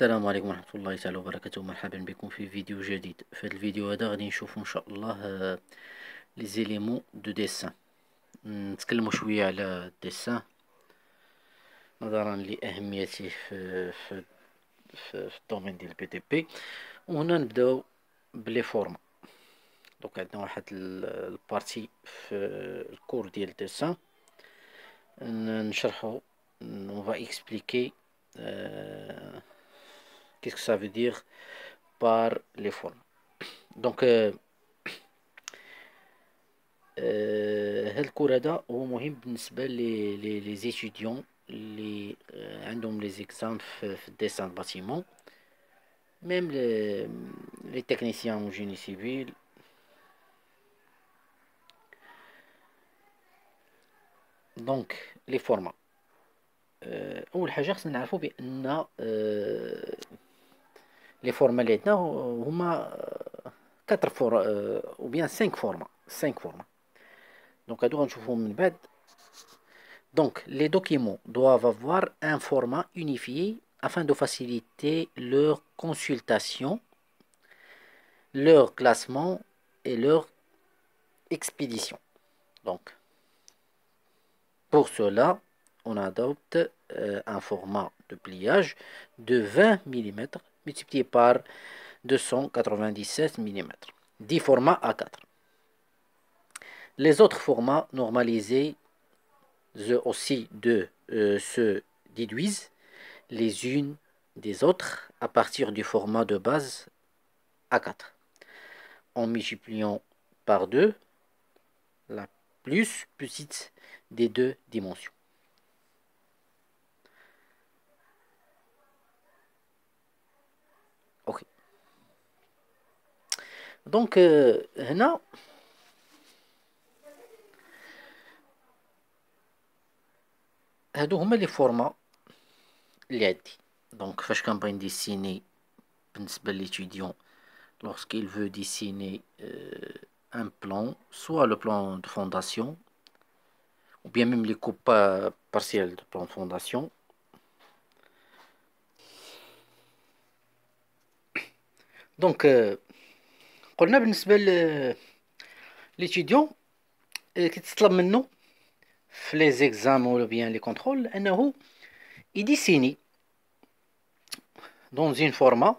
السلام عليكم ورحمة الله تعالى وبركاته مرحبا بكم في فيديو جديد في هذا الفيديو هذا غادي نشوفوا ان شاء الله آه، لي زيليمون دو ديسان نتكلموا شويه على الديسان نظرا لاهميته في في في, في الدومين ديال بي دي بي وهنا نبداو بلي فورما دونك عندنا واحد البارتي في الكور ديال الديسان نشرحو نوفا اكسبليكي آه، qu'est-ce que ça veut dire par les formes. Donc, le courada est les étudiants qui euh, ont les exemples de dessin de bâtiment, même les, les techniciens en génie civil. Donc les دونك Ou فورما اول حاجه خصنا نعرفوا بان les فورما اللي عندنا هما 4 bien cinq formats, 5 formats. Donc, à دونك هادو غنشوفوهم من بعد Donc, les documents doivent avoir un format unifié afin de faciliter leur consultation, leur classement et leur expédition. Donc, pour cela, on adopte euh, un format de pliage de 20 mm multiplié par 297 mm, 10 formats A4. Les autres formats normalisés, aussi, de, euh, se déduisent les unes des autres à partir du format de base A4. En multipliant par 2, la plus petite des deux dimensions. Donc هنا euh, هادو هما لي فورما اللي donc دونك فاش كنبغي بالنسبه lorsqu'il veut dessiner euh, un plan soit le plan de fondation ou bien même les coupes partielles de plan de fondation donc euh, قلنا بالنسبه ل ليتيديون كيتطلب منه في لي زيكزام ولا بيان لي كونترول انه يديسيني دون زين فورما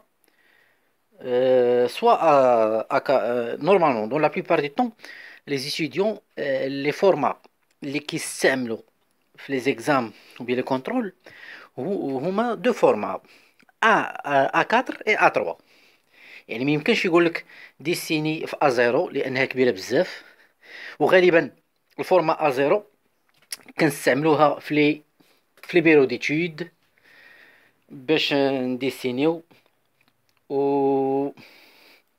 Euh, soit à, à, euh, normalement dans la plupart du temps les étudiants euh, les formats les qui les examens ou bien les contrôles ou, ou, ou deux formats A, A4 et A3 يعني ما يمكنش يقول لك ديسيني في زيرو لانها كبيره بزاف وغالبا الفورما ا زيرو كنستعملوها في لي في لي بيرو ديتود باش نديسينيو و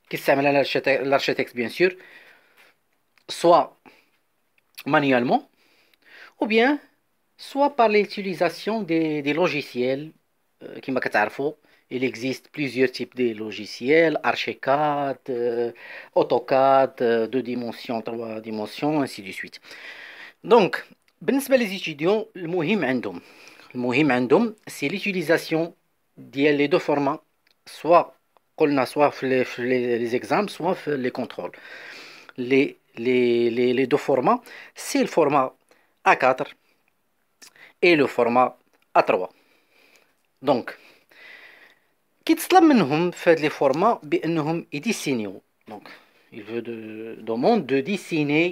كيستعملها لارشيتكت بيان سور سوا مانيالمون او bien soit par l'utilisation دي دي logiciels euh، كما كتعرفوا Il existe plusieurs types de logiciels, Archicad, euh, AutoCAD, euh, deux dimensions, trois dimensions, ainsi de suite. Donc, بالنسبة les étudiants, le mohim عندهم mohim عندهم c'est l'utilisation des deux formats, soit a soit les, examens, soit les contrôles. Les, les, les deux formats, c'est le format A4 et le format A3. Donc, كيتطلب منهم في هاد لي فورما il veut de, demande de dessiner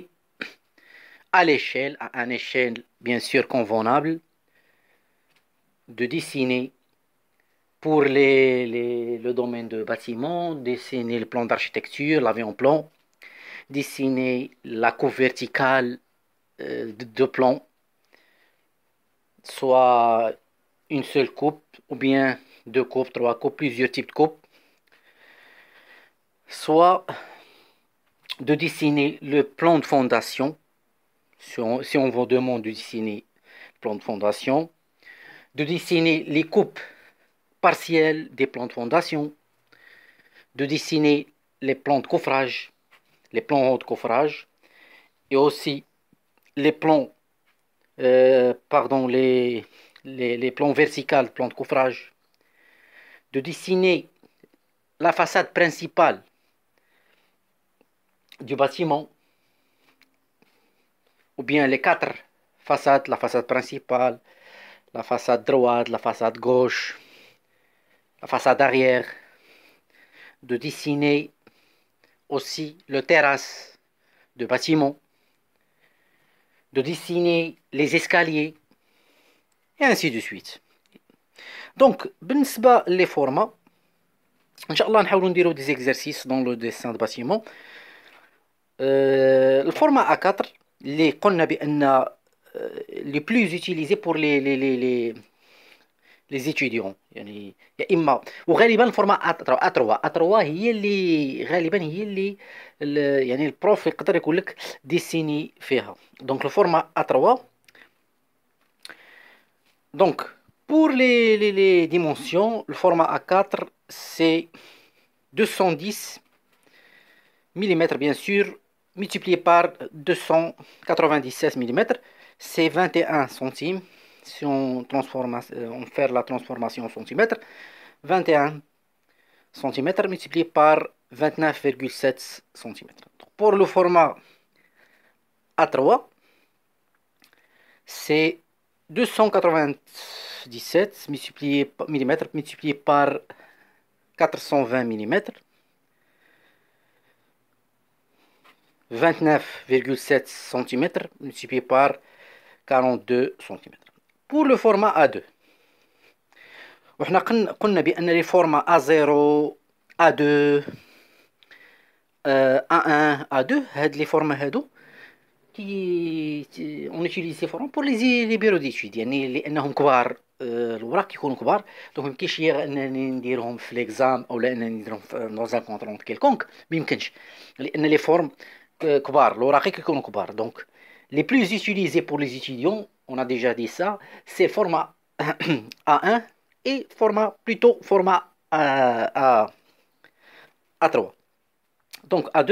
à l'échelle à une échelle bien sûr convenable de dessiner pour les, le domaine de bâtiment, dessiner le plan d'architecture, l'avion plan, dessiner la coupe verticale euh, de, de plan, soit une seule coupe ou bien deux coupes, trois coupes, plusieurs types de coupes. Soit de dessiner le plan de fondation, si on, vous demande de dessiner le plan de fondation, de dessiner les coupes partielles des plans de fondation, de dessiner les plans de coffrage, les plans de coffrage, et aussi les plans, euh, pardon, les, les, les plans verticaux, plans de coffrage, de dessiner la façade principale du bâtiment, ou bien les quatre façades, la façade principale, la façade droite, la façade gauche, la façade arrière, de dessiner aussi le terrasse de bâtiment, de dessiner les escaliers, et ainsi de suite. Donc, les ce les formes, formats, Inch'Allah, des exercices dans le dessin de bâtiment. Euh, le format A4, c'est les plus utilisé pour les étudiants. Il y a format A3. a Donc, le format A3. Donc, pour les, dimensions, le format A4, c'est 210 mm, bien sûr, multiplié par 296 mm, c'est 21 centimes. Si on, transforme, euh, on fait la transformation en centimètres, 21 cm multiplié par 29,7 cm. Pour le format A3, c'est 280 17 multiplié mm multiplié par 420 mm. 29,7 cm multiplié par 42 cm. Pour le format A2, On a bien les formats A0 A2 A1 A2 les formats فورما 2 qui ونوتيليزي فورون بور لي لي بيرو ديتود يعني لانهم كبار الوراق يكونوا كبار دونك ميمكنش انني نديرهم في ليكزام او انني نديرهم في نوزا كونترونت كيلكونك ميمكنش لان لي فورم كبار الوراق كيكونوا كبار دونك لي بلوز utilisés pour les étudiants on a déjà dit ça c'est format A1 et format plutôt format A, A, A3 donc A2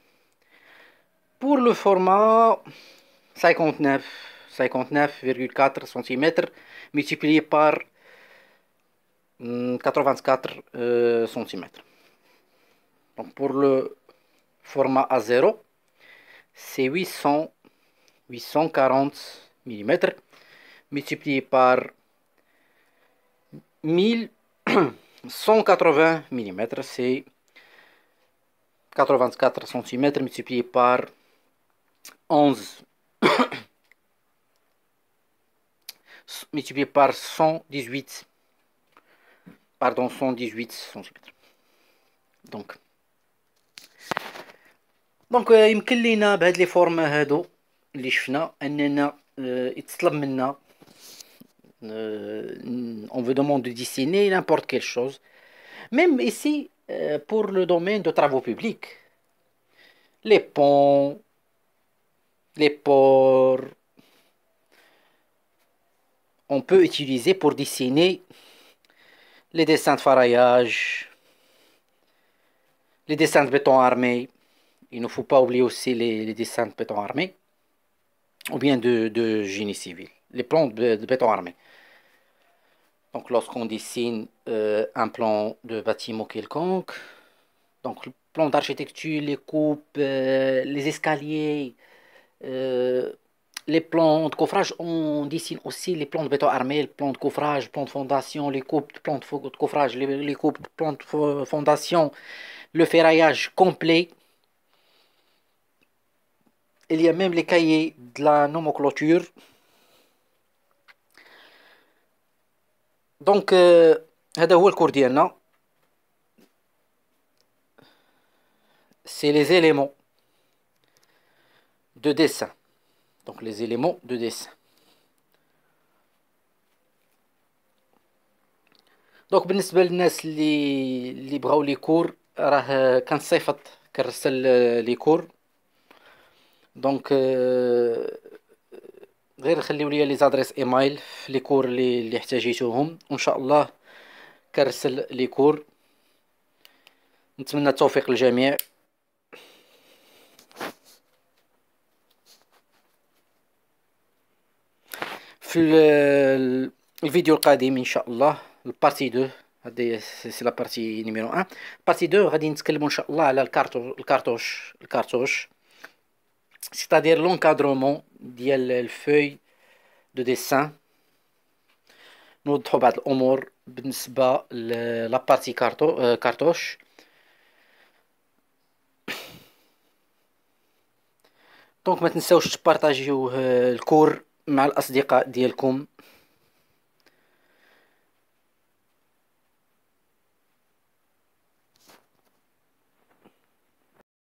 Pour le format 59, 59,4 cm multiplié par 84 hum, euh, cm. pour le format A0, c'est 800, 840 mm multiplié par 1180 mm, c'est 84 cm multiplié par 11 multiplié par 118. Pardon, 118 centimètres. Donc. il les formes les les les هادو اللي شفنا اننا يتطلب منا on veut demande de dessiner n'importe quelle chose même ici euh, pour le domaine de travaux publics les ponts ports, on peut utiliser pour dessiner les dessins de faraillage les dessins de béton armé. Il ne faut pas oublier aussi les, dessins de béton armé ou bien de, génie civil, les plans de, béton armé. Donc lorsqu'on dessine euh, un plan de bâtiment quelconque, donc le plan d'architecture, les coupes, euh, les escaliers, euh, les plans de coffrage, on dessine aussi les plans de béton armé, les plans de coffrage, plans de fondation, les coupes de plans de coffrage, les, coupes de plans de fondation, le ferraillage complet. Il y a même les cahiers de la nomenclature. donc euh, c'est les éléments de dessin. Donc les éléments de dessin. دونك بالنسبه للناس اللي اللي بغاو لي كور راه كنصيفط كنرسل لي كور دونك euh, غير خليو لي لي زادريس ايميل في لي كور اللي اللي احتاجيتوهم وان شاء الله كنرسل لي كور نتمنى التوفيق للجميع في الفيديو القادم ان شاء الله البارتي 2 هذه سي لا بارتي نيميرو 1 بارتي 2 غادي نتكلموا ان شاء الله على الكارتو الكارتوش الكارتوش سيتادير لونكادرومون ديال الفوي دو ديسان نوضحوا بعض الامور بالنسبه لا بارتي كارتو كارتوش دونك ما تنساوش تبارطاجيو آه، الكور مع الأصدقاء ديالكم